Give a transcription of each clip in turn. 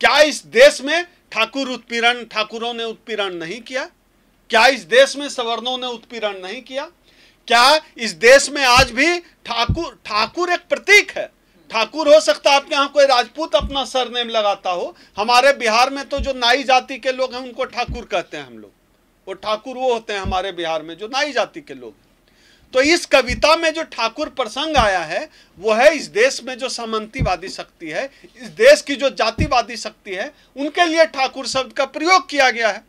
क्या इस देश में ठाकुर उत्पीड़न ठाकुरों ने उत्पीड़न नहीं किया क्या इस देश में सवर्णों ने उत्पीड़न नहीं किया क्या इस देश में आज भी ठाकुर ठाकुर एक प्रतीक है ठाकुर हो सकता है आपके यहाँ कोई राजपूत अपना सरनेम लगाता हो हमारे बिहार में तो जो नाई जाति के लोग हैं उनको ठाकुर कहते हैं हम लोग वो ठाकुर वो होते हैं हमारे बिहार में जो नाई जाति के लोग हैं तो इस कविता में जो ठाकुर प्रसंग आया है वो है इस देश में जो सामंतीवादी शक्ति है इस देश की जो जातिवादी शक्ति है उनके लिए ठाकुर शब्द का प्रयोग किया गया है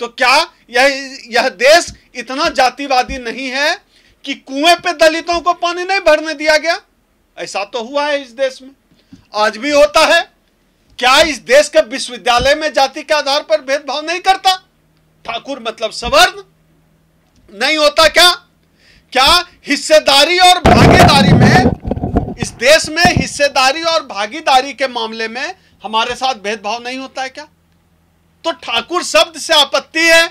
तो क्या यह यह देश इतना जातिवादी नहीं है कि कुएं पे दलितों को पानी नहीं भरने दिया गया ऐसा तो हुआ है इस देश में आज भी होता है क्या इस देश के विश्वविद्यालय में जाति के आधार पर भेदभाव नहीं करता ठाकुर मतलब सवर्ण नहीं होता क्या क्या हिस्सेदारी और भागीदारी में इस देश में हिस्सेदारी और भागीदारी के मामले में हमारे साथ भेदभाव नहीं होता है क्या तो ठाकुर शब्द से आपत्ति है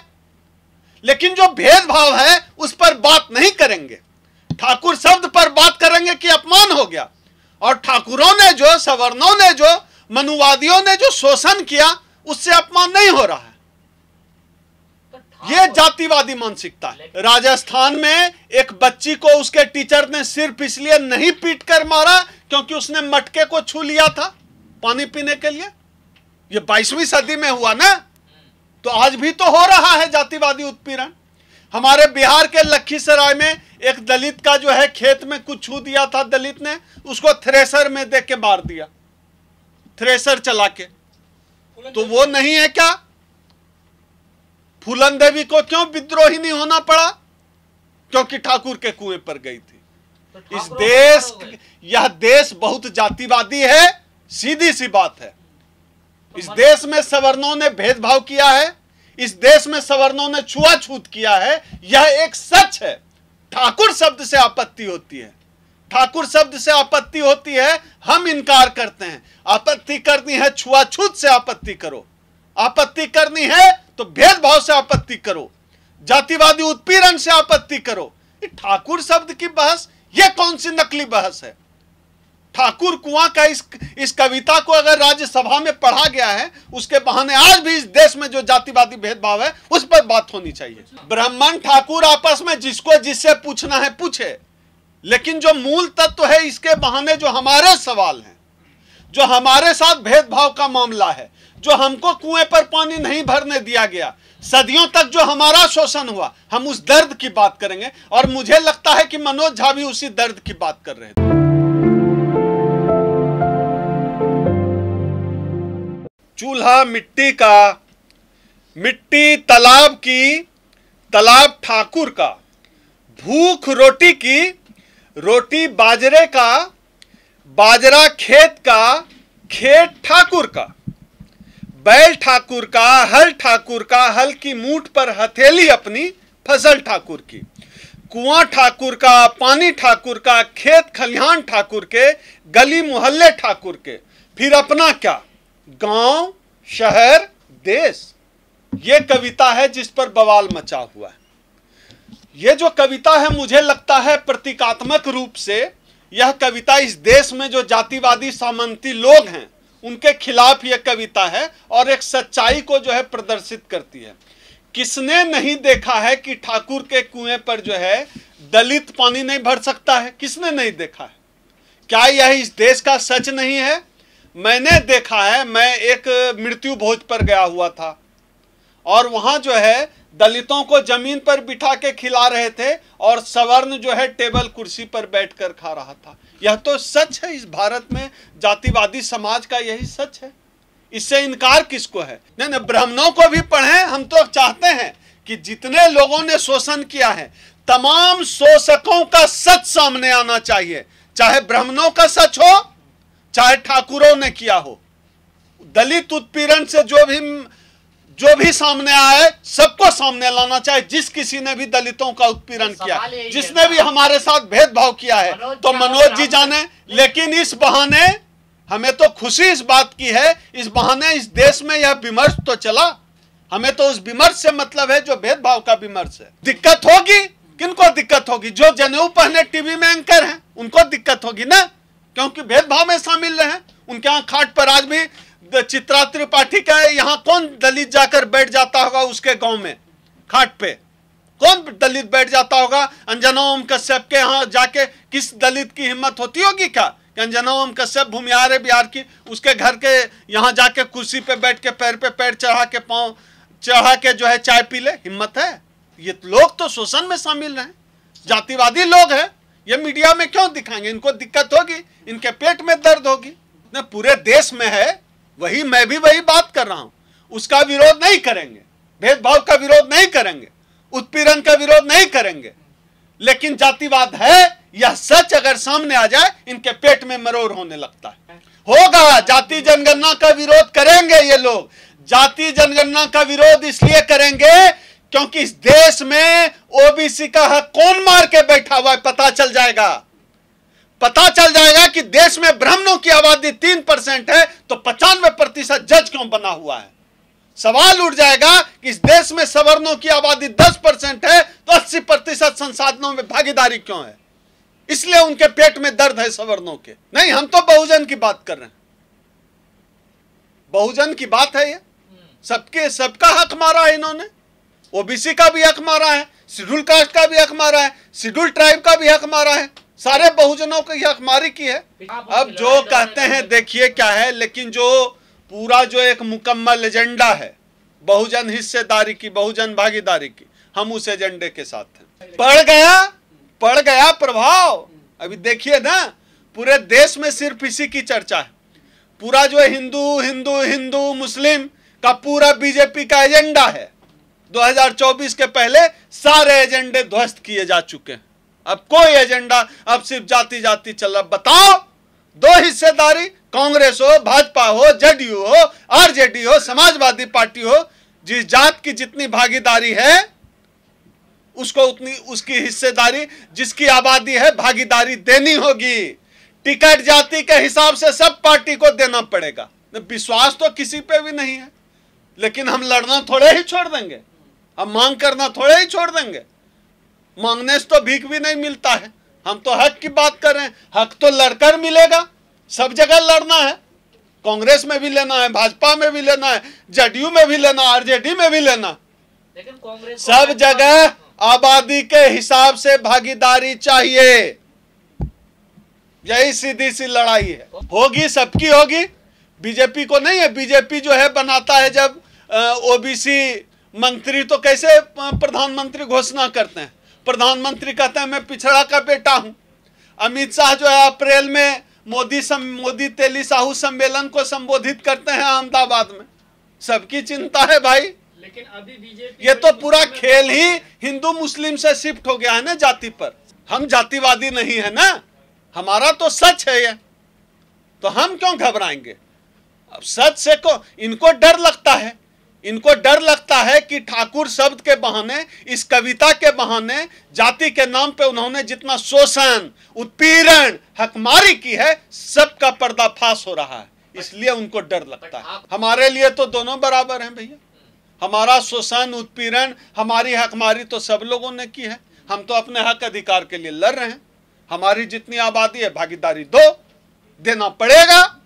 लेकिन जो भेदभाव है उस पर बात नहीं करेंगे ठाकुर शब्द पर बात करेंगे कि अपमान हो गया और ठाकुरों ने जो सवर्णों ने जो मनुवादियों ने जो शोषण किया उससे अपमान नहीं हो रहा है ये जातिवादी मानसिकता है राजस्थान में एक बच्ची को उसके टीचर ने सिर्फ इसलिए नहीं पीट कर मारा क्योंकि उसने मटके को छू लिया था पानी पीने के लिए ये बाईसवीं सदी में हुआ ना तो आज भी तो हो रहा है जातिवादी उत्पीड़न हमारे बिहार के लखीसराय में एक दलित का जो है खेत में कुछ छू दिया था दलित ने उसको थ्रेसर में दे के मार दिया थ्रेसर चला के तो वो नहीं है क्या फूलन देवी को क्यों विद्रोही नहीं होना पड़ा क्योंकि ठाकुर के कुएं पर गई थी तो इस देश यह देश बहुत जातिवादी है सीधी सी बात है तो इस देश में सवर्णों ने भेदभाव किया है इस देश में सवर्णों ने छुआछूत किया है यह एक सच है ठाकुर शब्द से आपत्ति होती है ठाकुर शब्द से आपत्ति होती है हम इनकार करते हैं आपत्ति करनी है छुआछूत से आपत्ति करो आपत्ति करनी है तो भेदभाव से आपत्ति करो जातिवादी उत्पीड़न से आपत्ति करो ठाकुर शब्द की बहस यह कौन सी नकली बहस है ठाकुर कुआं का इस इस कविता को अगर राज्यसभा में पढ़ा गया है उसके बहाने आज भी इस देश में जो जातिवादी भेदभाव है उस पर बात होनी चाहिए ब्राह्मण ठाकुर आपस में जिसको जिससे पूछना है पूछे लेकिन जो मूल तत्व है इसके बहाने जो हमारे सवाल हैं जो हमारे साथ भेदभाव का मामला है जो हमको कुएं पर पानी नहीं भरने दिया गया सदियों तक जो हमारा शोषण हुआ हम उस दर्द की बात करेंगे और मुझे लगता है कि मनोज झा भी उसी दर्द की बात कर रहे थे चूल्हा मिट्टी का मिट्टी तालाब की तालाब ठाकुर का भूख रोटी की रोटी बाजरे का बाजरा खेत का खेत ठाकुर का बैल ठाकुर का हल ठाकुर का हल की मूठ पर हथेली अपनी फसल ठाकुर की कुआं ठाकुर का पानी ठाकुर का खेत खलिहान ठाकुर के गली मोहल्ले ठाकुर के फिर अपना क्या गांव शहर देश ये कविता है जिस पर बवाल मचा हुआ है ये जो कविता है मुझे लगता है प्रतीकात्मक रूप से यह कविता इस देश में जो जातिवादी सामंती लोग हैं उनके खिलाफ ये कविता है और एक सच्चाई को जो है प्रदर्शित करती है किसने नहीं देखा है कि ठाकुर के कुएं पर जो है दलित पानी नहीं भर सकता है किसने नहीं देखा है क्या यह इस देश का सच नहीं है मैंने देखा है मैं एक मृत्यु भोज पर गया हुआ था और वहां जो है दलितों को जमीन पर बिठा के खिला रहे थे और सवर्ण जो है टेबल कुर्सी पर बैठकर खा रहा था यह तो सच है इस भारत में जातिवादी समाज का यही सच है इससे इनकार किसको है नहीं नहीं ब्राह्मणों को भी पढ़े हम तो चाहते हैं कि जितने लोगों ने शोषण किया है तमाम शोषकों का सच सामने आना चाहिए चाहे ब्राह्मणों का सच हो चाहे ठाकुरों ने किया हो दलित उत्पीड़न से जो भी जो भी सामने आए सबको सामने लाना चाहे जिस किसी ने भी दलितों का उत्पीड़न किया जिसने भी हमारे साथ भेदभाव किया है तो मनोज जी जाने लेकिन इस बहाने हमें तो खुशी इस बात की है इस बहाने इस देश में यह विमर्श तो चला हमें तो उस विमर्श से मतलब है जो भेदभाव का विमर्श है दिक्कत होगी किनको दिक्कत होगी जो जनेऊ पहने टीवी में एंकर हैं उनको दिक्कत होगी ना क्योंकि भेदभाव में शामिल रहे उनके यहाँ खाट पर आज भी चित्रा त्रिपाठी का यहाँ कौन दलित जाकर बैठ जाता होगा उसके गांव में खाट पे कौन दलित बैठ जाता होगा अंजना ओम कश्यप के यहाँ जाके किस दलित की हिम्मत होती होगी क्या अंजना ओम कश्यप भूमिहार है बिहार की उसके घर के यहाँ जाके कुर्सी पे बैठ के पैर पे पैर चढ़ा के पाँव चढ़ा के जो है चाय पी ले हिम्मत है ये लोग तो शोषण में शामिल हैं जातिवादी लोग हैं ये मीडिया में क्यों दिखाएंगे इनको दिक्कत होगी इनके पेट में दर्द होगी पूरे देश में है वही मैं भी वही बात कर रहा हूं उसका विरोध नहीं करेंगे भेदभाव का विरोध नहीं करेंगे उत्पीड़न का विरोध नहीं करेंगे लेकिन जातिवाद है यह सच अगर सामने आ जाए इनके पेट में मरोड़ होने लगता है होगा जाति जनगणना का विरोध करेंगे ये लोग जाति जनगणना का विरोध इसलिए करेंगे क्योंकि इस देश में ओबीसी का हक कौन मार के बैठा हुआ है पता चल जाएगा पता चल जाएगा कि देश में ब्राह्मणों की आबादी तीन परसेंट है तो पचानवे प्रतिशत जज क्यों बना हुआ है सवाल उठ जाएगा कि इस देश में सवर्णों की आबादी दस परसेंट है तो अस्सी प्रतिशत संसाधनों में भागीदारी क्यों है इसलिए उनके पेट में दर्द है सवर्णों के नहीं हम तो बहुजन की बात कर रहे हैं बहुजन की बात है ये सबके सबका हक मारा है इन्होंने ओबीसी का भी हक मारा है शेड्यूल कास्ट का भी हक मारा है शेड्यूल ट्राइब का भी हक मारा है सारे बहुजनों को यह हकमारी की है अब जो कहते हैं देखिए क्या है लेकिन जो पूरा जो एक मुकम्मल एजेंडा है बहुजन हिस्सेदारी की बहुजन भागीदारी की हम उस एजेंडे के साथ हैं पड़ गया पड़ गया प्रभाव अभी देखिए ना पूरे देश में सिर्फ इसी की चर्चा है पूरा जो हिंदू हिंदू हिंदू मुस्लिम का पूरा बीजेपी का एजेंडा है 2024 के पहले सारे एजेंडे ध्वस्त किए जा चुके हैं अब कोई एजेंडा अब सिर्फ जाति जाति चल रहा बताओ दो हिस्सेदारी कांग्रेस हो भाजपा हो जेडीयू हो आरजेडी हो समाजवादी पार्टी हो जिस जात की जितनी भागीदारी है उसको उतनी उसकी हिस्सेदारी जिसकी आबादी है भागीदारी देनी होगी टिकट जाति के हिसाब से सब पार्टी को देना पड़ेगा विश्वास तो किसी पे भी नहीं है लेकिन हम लड़ना थोड़े ही छोड़ देंगे हम मांग करना थोड़े ही छोड़ देंगे मांगने से तो भीख भी नहीं मिलता है हम तो हक की बात कर रहे हैं हक तो लड़कर मिलेगा सब जगह लड़ना है कांग्रेस में भी लेना है भाजपा में भी लेना है जेडीयू में भी लेना आरजेडी में भी लेना लेकिन कांग्रेस सब जगह आबादी के हिसाब से भागीदारी चाहिए यही सीधी सी लड़ाई है होगी सबकी होगी बीजेपी को नहीं है बीजेपी जो है बनाता है जब ओबीसी मंत्री तो कैसे प्रधानमंत्री घोषणा करते हैं प्रधानमंत्री कहते हैं मैं पिछड़ा का बेटा हूं अमित शाह जो है अप्रैल में मोदी सम मोदी तेली साहू सम्मेलन को संबोधित करते हैं अहमदाबाद में सबकी चिंता है भाई लेकिन अभी बीजेपी ये तो पूरा खेल तो ही हिंदू मुस्लिम से शिफ्ट हो गया है ना जाति पर हम जातिवादी नहीं है ना हमारा तो सच है ये तो हम क्यों घबराएंगे अब सच से को इनको डर लगता है इनको डर लगता है कि ठाकुर शब्द के बहाने इस कविता के बहाने जाति के नाम पे उन्होंने जितना शोषण उत्पीड़न हकमारी की है सबका पर्दाफाश हो रहा है इसलिए उनको डर लगता है हमारे लिए तो दोनों बराबर हैं भैया हमारा शोषण उत्पीड़न हमारी हकमारी तो सब लोगों ने की है हम तो अपने हक अधिकार के लिए लड़ रहे हैं हमारी जितनी आबादी है भागीदारी दो देना पड़ेगा